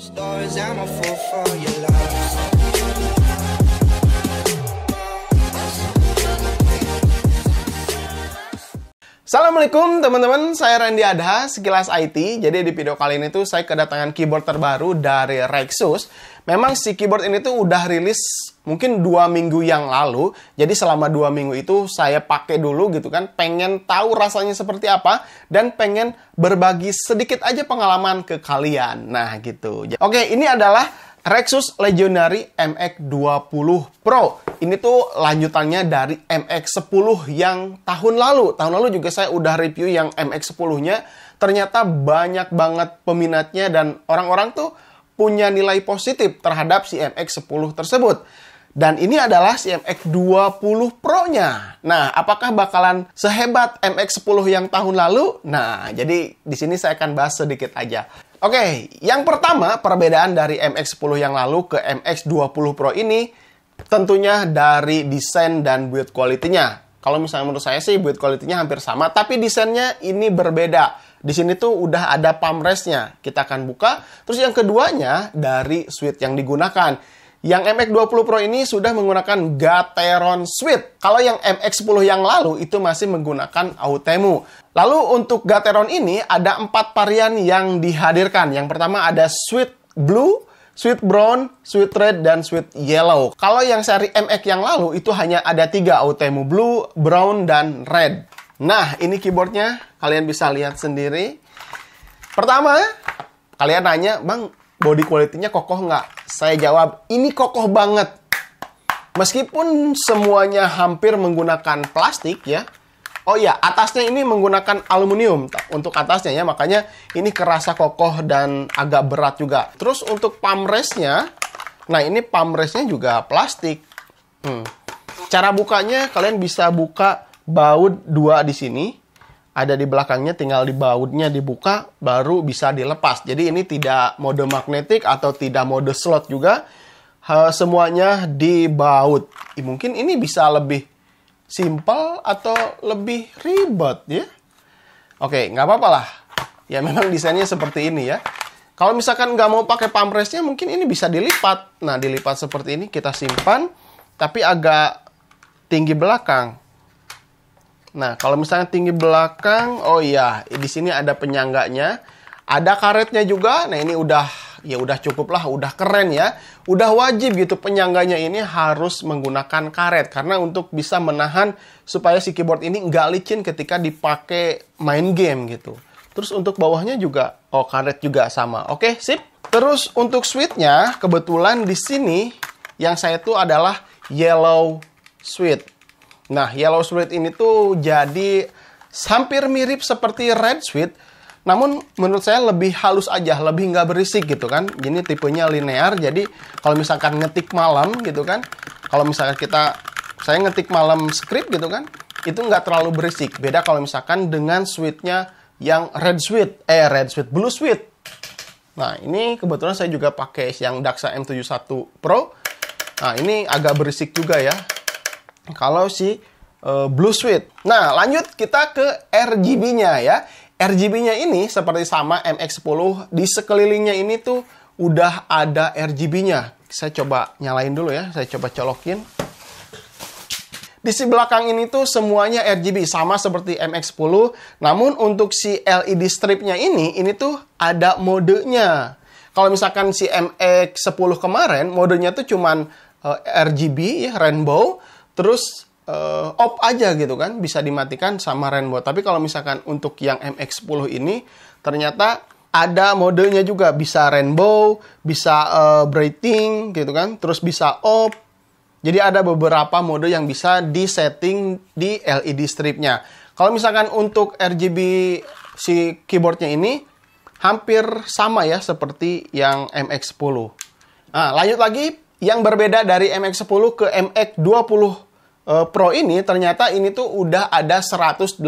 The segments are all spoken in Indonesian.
Stars, I'm a fool for your love. Assalamualaikum teman-teman, saya Randy Adha, Sekilas IT. Jadi di video kali ini tuh saya kedatangan keyboard terbaru dari Rexus. Memang si keyboard ini tuh udah rilis mungkin dua minggu yang lalu. Jadi selama dua minggu itu saya pakai dulu gitu kan, pengen tahu rasanya seperti apa dan pengen berbagi sedikit aja pengalaman ke kalian. Nah gitu. Oke, ini adalah Rexus Legendary MX20 Pro ini tuh lanjutannya dari MX10 yang tahun lalu. Tahun lalu juga saya udah review yang MX10-nya. Ternyata banyak banget peminatnya dan orang-orang tuh punya nilai positif terhadap si MX10 tersebut. Dan ini adalah si MX20 Pro-nya. Nah, apakah bakalan sehebat MX10 yang tahun lalu? Nah, jadi di sini saya akan bahas sedikit aja. Oke, yang pertama perbedaan dari MX10 yang lalu ke MX20 Pro ini Tentunya dari desain dan build quality-nya. Kalau misalnya menurut saya sih build quality-nya hampir sama, tapi desainnya ini berbeda. Di sini tuh udah ada palm rest-nya. Kita akan buka. Terus yang keduanya dari switch yang digunakan. Yang MX20 Pro ini sudah menggunakan Gateron Suite. Kalau yang MX10 yang lalu itu masih menggunakan Autemu. Lalu untuk Gateron ini ada empat varian yang dihadirkan. Yang pertama ada Suite Blue, sweet brown, sweet red, dan sweet yellow. Kalau yang seri MX yang lalu itu hanya ada tiga Outemu blue, brown, dan red. Nah, ini keyboardnya kalian bisa lihat sendiri. Pertama, kalian nanya, Bang, body quality-nya kokoh nggak? Saya jawab, ini kokoh banget. Meskipun semuanya hampir menggunakan plastik ya, Oh iya, atasnya ini menggunakan aluminium untuk atasnya ya, makanya ini kerasa kokoh dan agak berat juga. Terus untuk palm nya nah ini palm nya juga plastik. Hmm. Cara bukanya kalian bisa buka baut dua di sini, ada di belakangnya tinggal di bautnya dibuka baru bisa dilepas. Jadi ini tidak mode magnetik atau tidak mode slot juga, semuanya di baut. Mungkin ini bisa lebih simpel atau lebih ribet ya? Oke, nggak apa-apa lah. Ya memang desainnya seperti ini ya. Kalau misalkan nggak mau pakai pampresnya mungkin ini bisa dilipat. Nah, dilipat seperti ini kita simpan, tapi agak tinggi belakang. Nah, kalau misalnya tinggi belakang, oh iya, di sini ada penyangganya, ada karetnya juga. Nah, ini udah ya udah cukup lah, udah keren ya. Udah wajib gitu penyangganya ini harus menggunakan karet karena untuk bisa menahan supaya si keyboard ini nggak licin ketika dipakai main game gitu. Terus untuk bawahnya juga, oh karet juga sama. Oke, sip. Terus untuk switchnya, kebetulan di sini yang saya tuh adalah yellow switch. Nah, yellow switch ini tuh jadi hampir mirip seperti red switch, namun menurut saya lebih halus aja lebih nggak berisik gitu kan ini tipenya linear jadi kalau misalkan ngetik malam gitu kan kalau misalkan kita saya ngetik malam script gitu kan itu nggak terlalu berisik beda kalau misalkan dengan suite-nya yang red suite eh red suite blue suite nah ini kebetulan saya juga pakai yang Daxa M71 Pro nah ini agak berisik juga ya kalau si eh, blue suite nah lanjut kita ke RGB-nya ya RGB-nya ini seperti sama MX10 di sekelilingnya ini tuh udah ada RGB-nya. Saya coba nyalain dulu ya, saya coba colokin. Di si belakang ini tuh semuanya RGB sama seperti MX10, namun untuk si LED stripnya ini, ini tuh ada modenya. Kalau misalkan si MX10 kemarin, modenya tuh cuman eh, RGB ya, rainbow, terus uh, eh, off aja gitu kan bisa dimatikan sama rainbow tapi kalau misalkan untuk yang MX10 ini ternyata ada modelnya juga bisa rainbow bisa uh, eh, brighting gitu kan terus bisa off jadi ada beberapa mode yang bisa disetting di LED stripnya kalau misalkan untuk RGB si keyboardnya ini hampir sama ya seperti yang MX10 nah lanjut lagi yang berbeda dari MX10 ke MX20 Eh, Pro ini ternyata ini tuh udah ada 108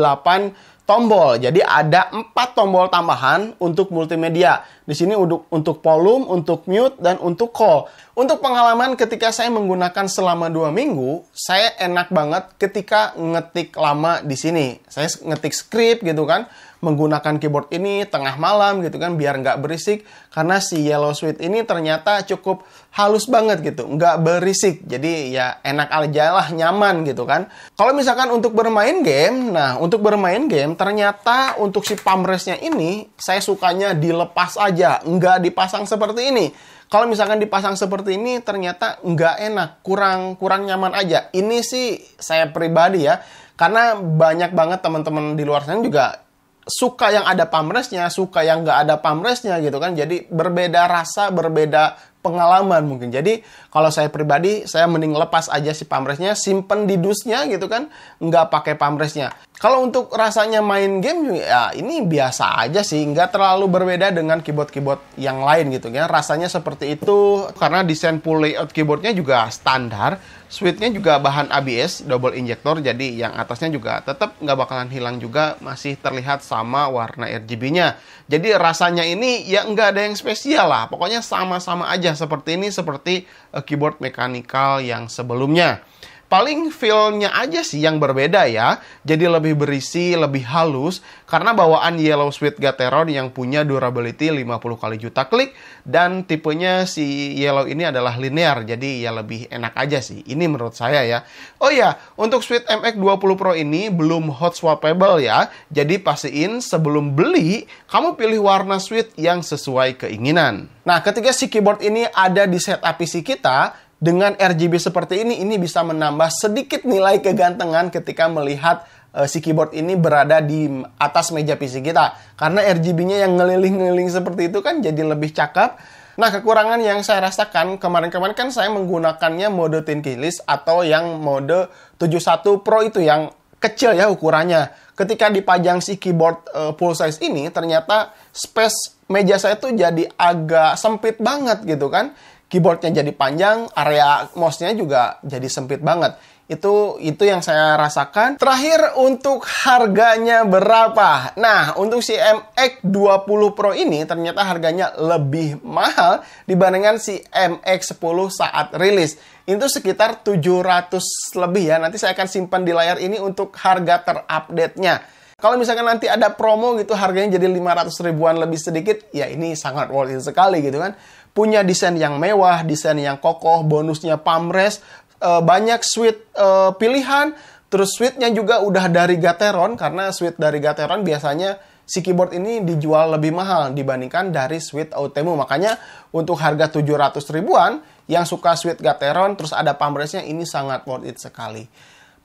tombol. Jadi ada 4 tombol tambahan untuk multimedia. Di sini untuk untuk volume, untuk mute dan untuk call. Untuk pengalaman ketika saya menggunakan selama dua minggu, saya enak banget ketika ngetik lama di sini. Saya ngetik script gitu kan, menggunakan keyboard ini tengah malam gitu kan, biar nggak berisik. Karena si Yellow Suite ini ternyata cukup halus banget gitu, nggak berisik. Jadi ya enak aja lah, nyaman gitu kan. Kalau misalkan untuk bermain game, nah untuk bermain game ternyata untuk si palm ini, saya sukanya dilepas aja, nggak dipasang seperti ini. Kalau misalkan dipasang seperti ini ternyata nggak enak, kurang kurang nyaman aja. Ini sih saya pribadi ya, karena banyak banget teman-teman di luar sana juga suka yang ada pamresnya, suka yang nggak ada pamresnya gitu kan. Jadi berbeda rasa, berbeda pengalaman mungkin. Jadi kalau saya pribadi, saya mending lepas aja si pamresnya, simpen di dusnya gitu kan, nggak pakai pamresnya. Kalau untuk rasanya main game, ya ini biasa aja sih, nggak terlalu berbeda dengan keyboard-keyboard yang lain gitu ya. Rasanya seperti itu karena desain full layout keyboardnya juga standar, switchnya juga bahan ABS double injector, jadi yang atasnya juga tetap nggak bakalan hilang juga, masih terlihat sama warna RGB-nya. Jadi rasanya ini ya nggak ada yang spesial lah, pokoknya sama-sama aja seperti ini seperti eh, keyboard mekanikal yang sebelumnya. Paling feel-nya aja sih yang berbeda ya. Jadi lebih berisi, lebih halus karena bawaan Yellow Sweet Gateron yang punya durability 50 kali juta klik dan tipenya si Yellow ini adalah linear. Jadi ya lebih enak aja sih. Ini menurut saya ya. Oh ya, untuk Sweet MX20 Pro ini belum hot swappable ya. Jadi pastiin sebelum beli kamu pilih warna sweet yang sesuai keinginan. Nah, ketika si keyboard ini ada di setup PC kita, dengan RGB seperti ini, ini bisa menambah sedikit nilai kegantengan ketika melihat uh, si keyboard ini berada di atas meja PC kita. Karena RGB-nya yang ngeliling-ngeliling seperti itu kan jadi lebih cakep. Nah, kekurangan yang saya rasakan kemarin-kemarin kan saya menggunakannya mode Thin Keyless atau yang mode 71 Pro itu yang kecil ya ukurannya. Ketika dipajang si keyboard uh, full size ini, ternyata space meja saya itu jadi agak sempit banget gitu kan keyboardnya jadi panjang, area mouse-nya juga jadi sempit banget. Itu itu yang saya rasakan. Terakhir untuk harganya berapa? Nah, untuk si MX20 Pro ini ternyata harganya lebih mahal dibandingkan si MX10 saat rilis. Itu sekitar 700 lebih ya. Nanti saya akan simpan di layar ini untuk harga terupdate-nya. Kalau misalkan nanti ada promo gitu harganya jadi 500 ribuan lebih sedikit, ya ini sangat worth it sekali gitu kan. Punya desain yang mewah, desain yang kokoh, bonusnya pamres, e, eh, banyak suite e, eh, pilihan, terus suite-nya juga udah dari Gateron karena suite dari Gateron biasanya si keyboard ini dijual lebih mahal dibandingkan dari suite Outemu. Makanya untuk harga 700 ribuan yang suka suite Gateron terus ada pamresnya ini sangat worth it sekali.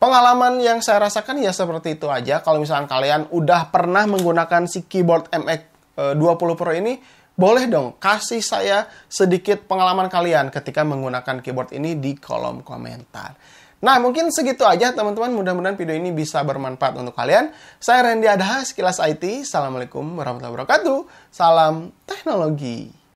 Pengalaman yang saya rasakan ya seperti itu aja. Kalau misalkan kalian udah pernah menggunakan si keyboard MX20 e, Pro ini, boleh dong kasih saya sedikit pengalaman kalian ketika menggunakan keyboard ini di kolom komentar. Nah, mungkin segitu aja teman-teman. Mudah-mudahan video ini bisa bermanfaat untuk kalian. Saya Randy Adha, Sekilas IT. Assalamualaikum warahmatullahi wabarakatuh. Salam teknologi.